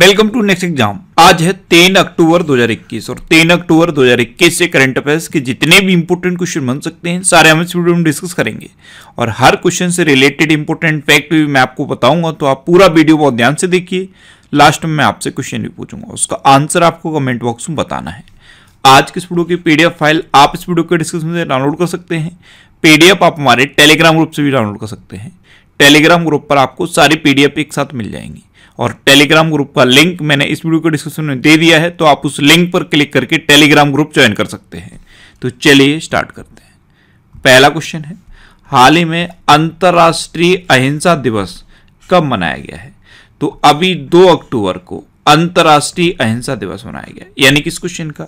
welcome to next exam आज है तीन अक्टूबर 2021 और तीन अक्टूबर 2021 से करंट अफेयर्स के जितने भी इंपोर्टेंट क्वेश्चन बन सकते हैं सारे हम इस वीडियो में डिस्कस करेंगे और हर क्वेश्चन से रिलेटेड इंपोर्टेंट फैक्ट भी मैं आपको बताऊंगा तो आप पूरा वीडियो बहुत ध्यान से देखिए लास्ट में मैं आपसे क्वेश्चन भी पूछूंगा उसका आंसर आपको कमेंट बॉक्स में बताना है आज किस इस वीडियो की पीडीएफ फाइल आप इस वीडियो के डिस्क्रिप्शन से डाउनलोड कर सकते हैं पीडीएफ आप हमारे टेलीग्राम ग्रुप से भी डाउनलोड कर सकते हैं टेलीग्राम ग्रुप पर आपको सारी पीडीएफ एक साथ मिल जाएंगी और टेलीग्राम ग्रुप का लिंक मैंने इस वीडियो के डिस्क्रिप्शन में दे दिया है तो आप उस लिंक पर क्लिक करके टेलीग्राम ग्रुप ज्वाइन कर सकते हैं तो चलिए स्टार्ट करते हैं पहला क्वेश्चन है हाल ही में अंतर्राष्ट्रीय अहिंसा दिवस कब मनाया गया है तो अभी दो अक्टूबर को अंतर्राष्ट्रीय अहिंसा दिवस मनाया गया यानी कि इस क्वेश्चन का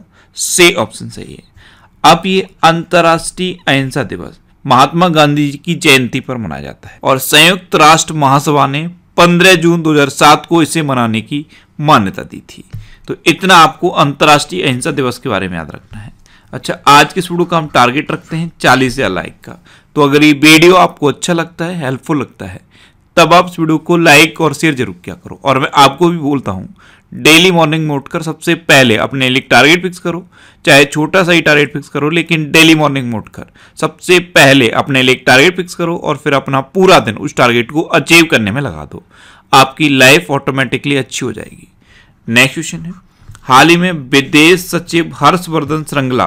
से ऑप्शन सही है अब ये अंतर्राष्ट्रीय अहिंसा दिवस महात्मा गांधी जी की जयंती पर मनाया जाता है और संयुक्त राष्ट्र महासभा ने 15 जून 2007 को इसे मनाने की मान्यता दी थी तो इतना आपको अंतर्राष्ट्रीय अहिंसा दिवस के बारे में याद रखना है अच्छा आज के वीडियो का हम टारगेट रखते हैं चालीस या लाइक का तो अगर ये वीडियो आपको अच्छा लगता है हेल्पफुल लगता है तब आप इस वीडियो को लाइक और शेयर जरूर किया करो और मैं आपको भी बोलता हूँ डेली मॉर्निंग में उठकर सबसे पहले अपने लिए टारगेट फिक्स करो चाहे छोटा सा ही टारगेट फिक्स करो लेकिन डेली मॉर्निंग में उठकर सबसे पहले अपने लिए टारगेट फिक्स करो और फिर अपना पूरा दिन उस टारगेट को अचीव करने में लगा दो आपकी लाइफ ऑटोमेटिकली अच्छी हो जाएगी नेक्स्ट क्वेश्चन है हाल ही में विदेश सचिव हर्षवर्धन श्रृंगला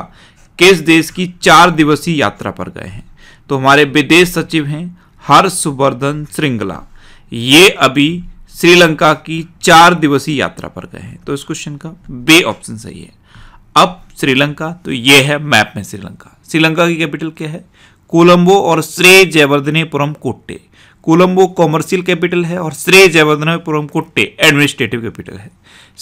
किस देश की चार दिवसीय यात्रा पर गए हैं तो हमारे विदेश सचिव हैं हर्षवर्धन श्रृंगला ये अभी श्रीलंका की चार दिवसीय यात्रा पर गए हैं तो इस क्वेश्चन का बे ऑप्शन सही है अब श्रीलंका तो ये है मैप में श्रीलंका श्रीलंका की कैपिटल क्या है कोलंबो और श्रेय जयवर्धनेपुरम कोट्टे कोलंबो कॉमर्शियल कैपिटल है और श्रेय जयवर्धनेपुरम कोट्टे एडमिनिस्ट्रेटिव कैपिटल है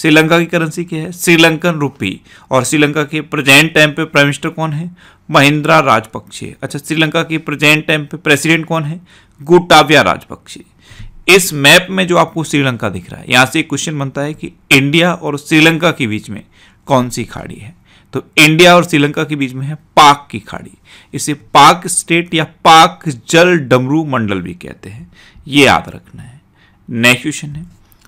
श्रीलंका की करेंसी क्या है श्रीलंकन रूपी और श्रीलंका के प्रेजेंट टाइम पे प्राइम मिनिस्टर कौन है महिंद्रा राजपक्षे अच्छा श्रीलंका के प्रेजेंट टाइम पे प्रेसिडेंट कौन है गोटाव्या राजपक्षे इस मैप में जो आपको श्रीलंका दिख रहा है यहाँ से एक क्वेश्चन बनता है कि इंडिया और श्रीलंका के बीच में कौन सी खाड़ी है तो इंडिया और श्रीलंका के बीच में है पाक की खाड़ी इसे पाक स्टेट या पाक जल डमरू मंडल भी कहते हैं ये याद रखना है नेक्स्ट क्वेश्चन है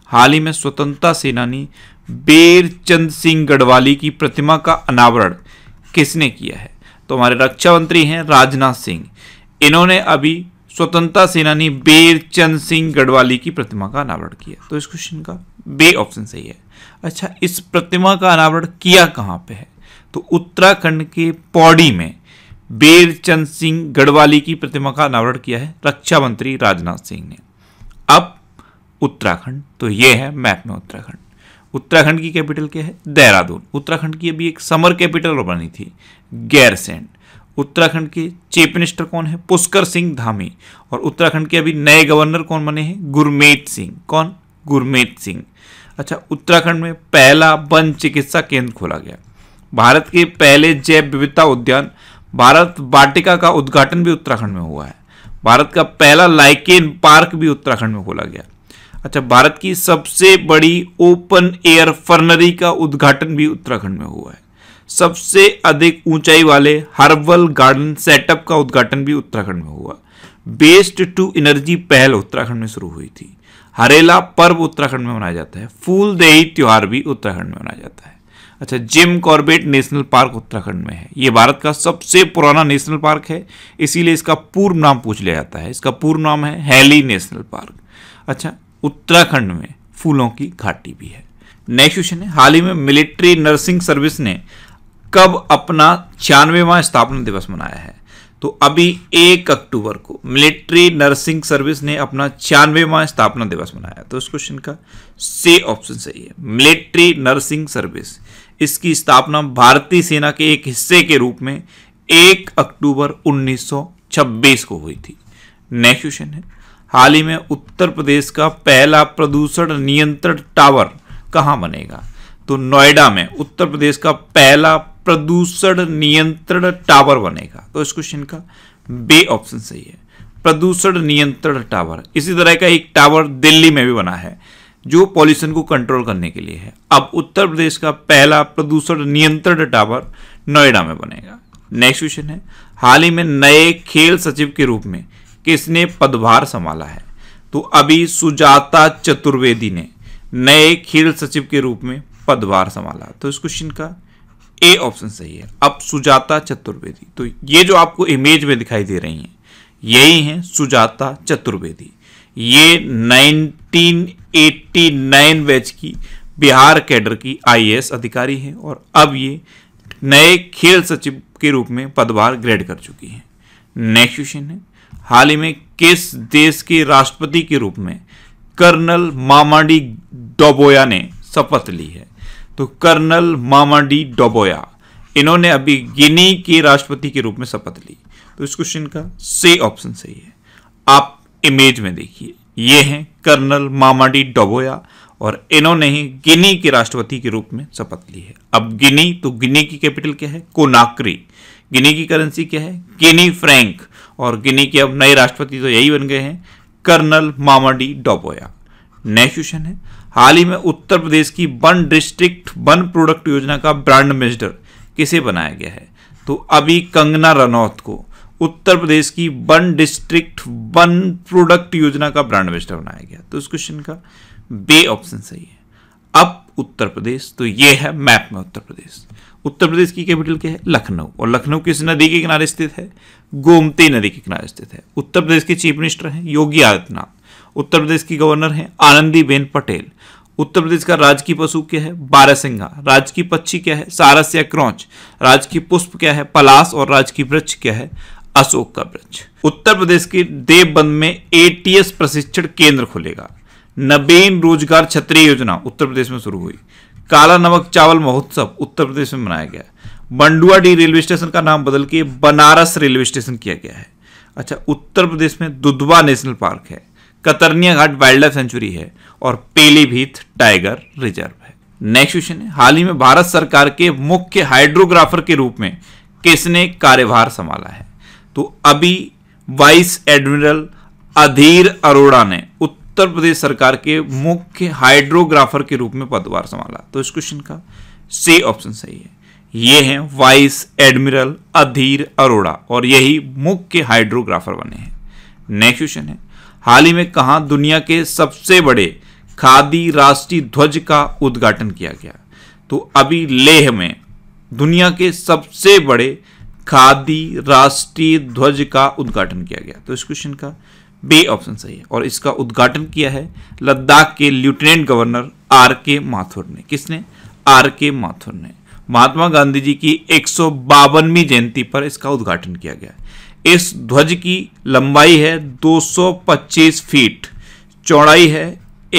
हाल ही में स्वतंत्रता सेनानी बेर चंद सिंह गढ़वाली की प्रतिमा का अनावरण किसने किया है तो हमारे रक्षा मंत्री हैं राजनाथ सिंह इन्होंने अभी स्वतंत्रता सेनानी बेर चंद सिंह गढ़वाली की प्रतिमा का अनावरण किया तो इस क्वेश्चन का बे ऑप्शन सही है अच्छा इस प्रतिमा का अनावरण किया कहाँ पे है तो उत्तराखंड के पौड़ी में बेरचंद सिंह गढ़वाली की प्रतिमा का अनावरण किया है रक्षा मंत्री राजनाथ सिंह ने अब उत्तराखंड तो ये है मैप में उत्तराखंड उत्तराखंड की कैपिटल क्या है देहरादून उत्तराखंड की अभी एक समर कैपिटल बनी थी गैरसैंड उत्तराखंड के चीफ मिनिस्टर कौन है पुष्कर सिंह धामी और उत्तराखंड के अभी नए गवर्नर कौन बने हैं गुरमेत सिंह कौन गुरमेत सिंह अच्छा उत्तराखंड में पहला वन चिकित्सा केंद्र खोला गया भारत के पहले जैव विविधता उद्यान भारत वाटिका का उद्घाटन भी उत्तराखंड में हुआ है भारत का पहला लाइकेन पार्क भी उत्तराखंड में खोला गया अच्छा भारत की सबसे बड़ी ओपन एयर फर्नरी का उद्घाटन भी उत्तराखंड में हुआ है सबसे अधिक ऊंचाई वाले हर्बल गार्डन सेटअप का उद्घाटन भी उत्तराखंड में हुआ बेस्ड टू एनर्जी पहल उत्तराखंड में शुरू हुई थी हरेला पर्व उत्तराखंड में मनाया जाता है फूल देही त्यौहार भी उत्तराखंड में मनाया जाता है अच्छा Jim Corbett national park Uttarakhand में है ये भारत का सबसे पुराना नेशनल पार्क है इसीलिए इसका पूर्व नाम पूछ लिया जाता है इसका पूर्व नाम है हैली नेशनल पार्क अच्छा उत्तराखंड में फूलों की घाटी भी है नेक्स्ट क्वेश्चन है हाल ही में मिलिट्री नर्सिंग सर्विस ने कब अपना छियानवेवा स्थापना दिवस मनाया है तो अभी एक अक्टूबर को मिलिट्री नर्सिंग सर्विस ने अपना छियानवेवा स्थापना दिवस मनाया तो इस क्वेश्चन का से ऑप्शन सही है मिलिट्री नर्सिंग सर्विस इसकी स्थापना भारतीय सेना के एक हिस्से के रूप में एक अक्टूबर 1926 को हुई थी नेक्स्ट क्वेश्चन है हाल ही में उत्तर प्रदेश का पहला प्रदूषण नियंत्रण टावर कहाँ बनेगा तो नोएडा में उत्तर प्रदेश का पहला प्रदूषण नियंत्रण टावर बनेगा तो इस क्वेश्चन का बे ऑप्शन सही है प्रदूषण नियंत्रण टावर इसी तरह का एक टावर दिल्ली में भी बना है जो पॉल्यूशन को कंट्रोल करने के लिए है अब उत्तर प्रदेश का पहला प्रदूषण नियंत्रण टावर नोएडा में बनेगा नेक्स्ट क्वेश्चन है हाल ही में नए खेल सचिव के रूप में किसने पदभार संभाला है तो अभी सुजाता चतुर्वेदी ने नए खेल सचिव के रूप में पदभार संभाला तो इस क्वेश्चन का ए ऑप्शन सही है अब सुजाता चतुर्वेदी तो ये जो आपको इमेज में दिखाई दे रही हैं यही हैं सुजाता चतुर्वेदी ये 1989 बैच की बिहार कैडर की आईएएस अधिकारी हैं और अब ये नए खेल सचिव के रूप में पदभार ग्रेड कर चुकी हैं नेक्स्ट क्वेश्चन है हाल ही में किस देश के राष्ट्रपति के रूप में कर्नल मामाडी डोबोया ने शपथ ली है तो कर्नल मामाडी डोबोया इन्होंने अभी गिनी के राष्ट्रपति के रूप में शपथ ली तो इस क्वेश्चन का से ऑप्शन सही है आप इमेज में देखिए ये हैं कर्नल मामाडी डोबोया और इन्होंने ही गिनी के राष्ट्रपति के रूप में शपथ ली है अब गिनी तो गिनी की कैपिटल क्या है कोनाक्री गिनी की करेंसी क्या है गिनी फ्रैंक और गिनी के अब नए राष्ट्रपति तो यही बन गए हैं colonel Mamady Doumbouya next question है हाल ही में उत्तर प्रदेश की वन डिस्ट्रिक्ट वन प्रोडक्ट योजना का ब्रांड एम्बेसडर किसे बनाया गया है तो अभी कंगना रनौत को उत्तर प्रदेश की वन डिस्ट्रिक्ट वन प्रोडक्ट योजना का ब्रांड एम्बेसडर बनाया गया तो इस क्वेश्चन का बे ऑप्शन सही है अब उत्तर प्रदेश तो ये है मैप में उत्तर प्रदेश उत्तर प्रदेश की कैपिटल क्या है लखनऊ और लखनऊ किस नदी के किनारे स्थित है गोमती नदी के किनारे स्थित है उत्तर प्रदेश के चीफ मिनिस्टर हैं योगी आदित्यनाथ उत्तर प्रदेश की गवर्नर हैं बेन पटेल उत्तर प्रदेश का राजकीय पशु क्या है बारहसिंघा राजकीय पक्षी क्या है सारस या क्रौच राजकीय पुष्प क्या है पलास और राजकीय वृक्ष क्या है अशोक का वृक्ष उत्तर प्रदेश के देवबंद में एटीएस प्रशिक्षण केंद्र खुलेगा नबीन रोजगार छत्री योजना उत्तर प्रदेश में शुरू हुई काला नमक चावल महोत्सव उत्तर प्रदेश में मनाया गया बंडुआ डी रेलवे स्टेशन का नाम बदल के बनारस रेलवे स्टेशन किया गया है अच्छा उत्तर प्रदेश में दुधवा नेशनल पार्क है Katarniaghat wildlife sanctuary है और पीलीभीत टाइगर रिजर्व है नेक्स्ट क्वेश्चन है हाल ही में भारत सरकार के मुख्य हाइड्रोग्राफर के रूप में किसने कार्यभार संभाला है तो अभी वाइस एडमिरल अधीर अरोड़ा ने उत्तर प्रदेश सरकार के मुख्य हाइड्रोग्राफर के रूप में पदभार संभाला तो इस क्वेश्चन का सी ऑप्शन सही है ये हैं वाइस एडमिरल अधीर अरोड़ा और यही मुख्य हाइड्रोग्राफर बने हैं नेक्स्ट क्वेश्चन है हाल ही में कहा दुनिया के सबसे बड़े खादी राष्ट्रीय ध्वज का उद्घाटन किया गया तो अभी लेह में दुनिया के सबसे बड़े खादी राष्ट्रीय ध्वज का उद्घाटन किया गया तो इस क्वेश्चन का बे ऑप्शन सही है और इसका उद्घाटन किया है लद्दाख के लेफ्टिनेंट गवर्नर आर के माथुर ने किसने आर के माथुर ने महात्मा गांधी जी की एक जयंती पर इसका उद्घाटन किया गया इस ध्वज की लंबाई है 225 फीट चौड़ाई है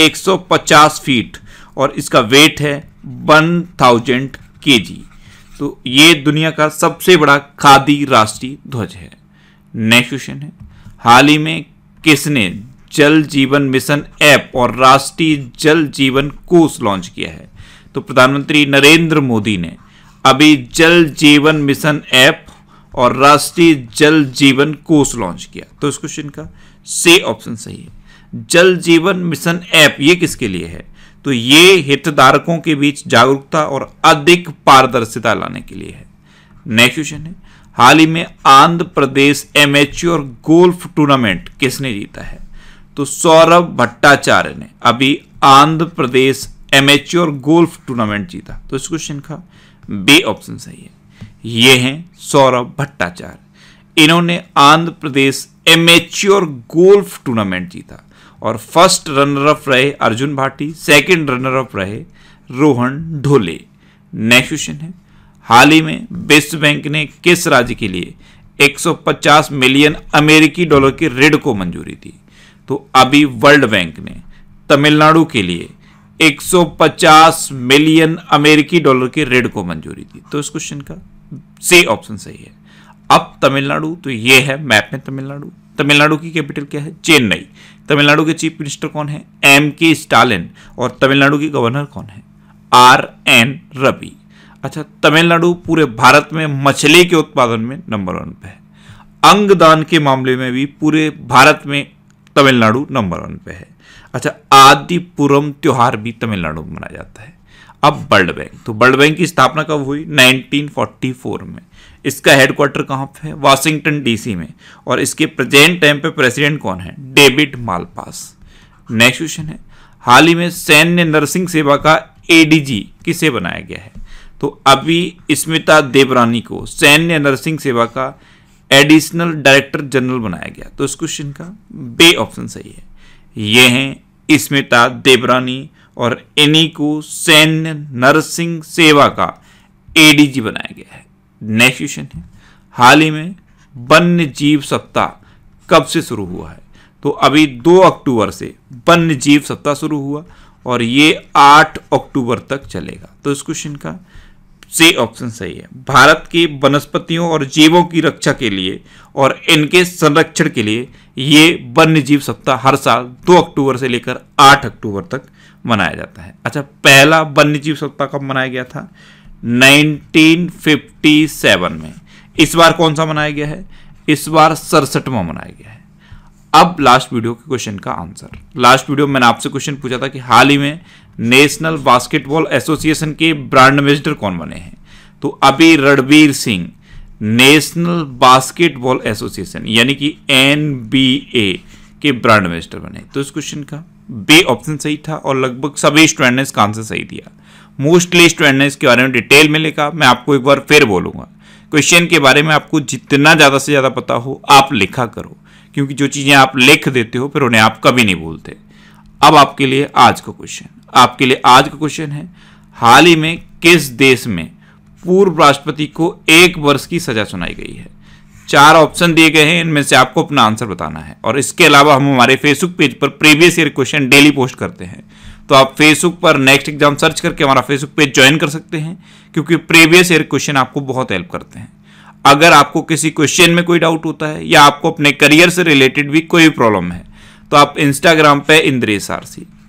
150 फीट और इसका वेट है 1000 थाउजेंड तो ये दुनिया का सबसे बड़ा खादी राष्ट्रीय ध्वज है नेक्स्ट क्वेश्चन है हाल ही में किसने जल जीवन मिशन ऐप और राष्ट्रीय जल जीवन कोष लॉन्च किया है तो प्रधानमंत्री नरेंद्र मोदी ने अभी जल जीवन मिशन ऐप और राष्ट्रीय जल जीवन कोष लॉन्च किया तो इस क्वेश्चन का से ऑप्शन सही है जल जीवन मिशन ऐप ये किसके लिए है तो ये हितधारकों के बीच जागरूकता और अधिक पारदर्शिता लाने के लिए है नेक्स्ट क्वेश्चन है हाल ही में Andhra Pradesh amateur golf tournament किसने जीता है तो सौरभ भट्टाचार्य ने अभी Andhra Pradesh amateur golf tournament जीता तो इस क्वेश्चन का बी ऑप्शन सही है ये हैं सौरभ भट्टाचार्य इन्होंने Andhra Pradesh amateur golf tournament जीता और फर्स्ट रनर अप रहे Arjun Bhati second runner up रहे रोहन ढोले नेक्स्ट क्वेश्चन है हाल ही में बेस्ट बैंक ने किस राज्य के लिए 150 मिलियन अमेरिकी डॉलर के ऋण को मंजूरी दी तो अभी वर्ल्ड बैंक ने तमिलनाडु के लिए 150 मिलियन अमेरिकी डॉलर के ऋण को मंजूरी दी तो इस क्वेश्चन का से ऑप्शन सही है अब तमिलनाडु तो ये है मैप में तमिलनाडु तमिलनाडु की कैपिटल क्या है चेन्नई तमिलनाडु के चीफ मिनिस्टर कौन है एम के स्टालिन और तमिलनाडु की गवर्नर कौन है आर एन रवि अच्छा तमिलनाडु पूरे भारत में मछली के उत्पादन में नंबर वन पे है अंगदान के मामले में भी पूरे भारत में तमिलनाडु नंबर वन पे है अच्छा आदिपुरम त्यौहार भी तमिलनाडु में मनाया जाता है अब वर्ल्ड बैंक तो वर्ल्ड बैंक की स्थापना कब हुई 1944 में इसका हेडक्वार्टर कहाँ पे है वाशिंगटन डीसी में और इसके प्रेजेंट टाइम पे प्रेसिडेंट कौन है डेविड मालपास नेक्स्ट क्वेश्चन है हाल ही में सैन्य नर्सिंग सेवा का एडीजी किसे बनाया गया है तो अभी स्मिता देवरानी को सैन्य नर्सिंग सेवा का एडिशनल डायरेक्टर जनरल बनाया गया तो इस क्वेश्चन का बे ऑप्शन सही है ये हैं स्मिता देवरानी और इन्हीं को सैन्य नर्सिंग सेवा का एडीजी बनाया गया है नेक्स्ट क्वेश्चन है हाल ही में वन्य जीव सप्ताह कब से शुरू हुआ है तो अभी 2 अक्टूबर से वन्य जीव सप्ताह शुरू हुआ और ये 8 अक्टूबर तक चलेगा तो इस क्वेश्चन का से ऑप्शन सही है भारत की वनस्पतियों और जीवों की रक्षा के लिए और इनके संरक्षण के लिए ये वन्य जीव सप्ताह हर साल 2 अक्टूबर से लेकर 8 अक्टूबर तक मनाया जाता है अच्छा पहला वन्य जीव सप्ताह कब मनाया गया था 1957 में इस बार कौन सा मनाया गया है इस बार सड़सठवा मनाया गया है अब लास्ट वीडियो के क्वेश्चन का आंसर लास्ट वीडियो मैंने आपसे क्वेश्चन पूछा था कि हाल ही में नेशनल बास्केटबॉल एसोसिएशन के ब्रांड एम्बेसडर कौन बने हैं तो अभी Ranbir Singh national basketball association यानी कि एन के ब्रांड एम्बेसडर बने तो इस क्वेश्चन का बे ऑप्शन सही था और लगभग सभी स्टूडेंट ने इसका आंसर सही दिया मोस्टली स्टूडेंट ने इसके बारे में डिटेल में लिखा मैं आपको एक बार फिर बोलूंगा क्वेश्चन के बारे में आपको जितना ज़्यादा से ज़्यादा पता हो आप लिखा करो क्योंकि जो चीज़ें आप लिख देते हो फिर उन्हें आप कभी नहीं भूलते अब आपके लिए आज का क्वेश्चन आपके लिए आज का क्वेश्चन है हाल ही में किस देश में पूर्व राष्ट्रपति को एक वर्ष की सजा सुनाई गई है चार ऑप्शन दिए गए हैं इनमें से आपको अपना आंसर बताना है और इसके अलावा हम हमारे फेसबुक पेज पर previous year question daily post करते हैं तो आप फेसबुक पर नेक्स्ट एग्जाम सर्च करके हमारा फेसबुक पेज ज्वाइन कर सकते हैं क्योंकि प्रीवियस ईयर क्वेश्चन आपको बहुत हेल्प करते हैं अगर आपको किसी क्वेश्चन में कोई डाउट होता है या आपको अपने करियर से रिलेटेड भी कोई प्रॉब्लम है तो आप इंस्टाग्राम पर इंद्रेश आरसी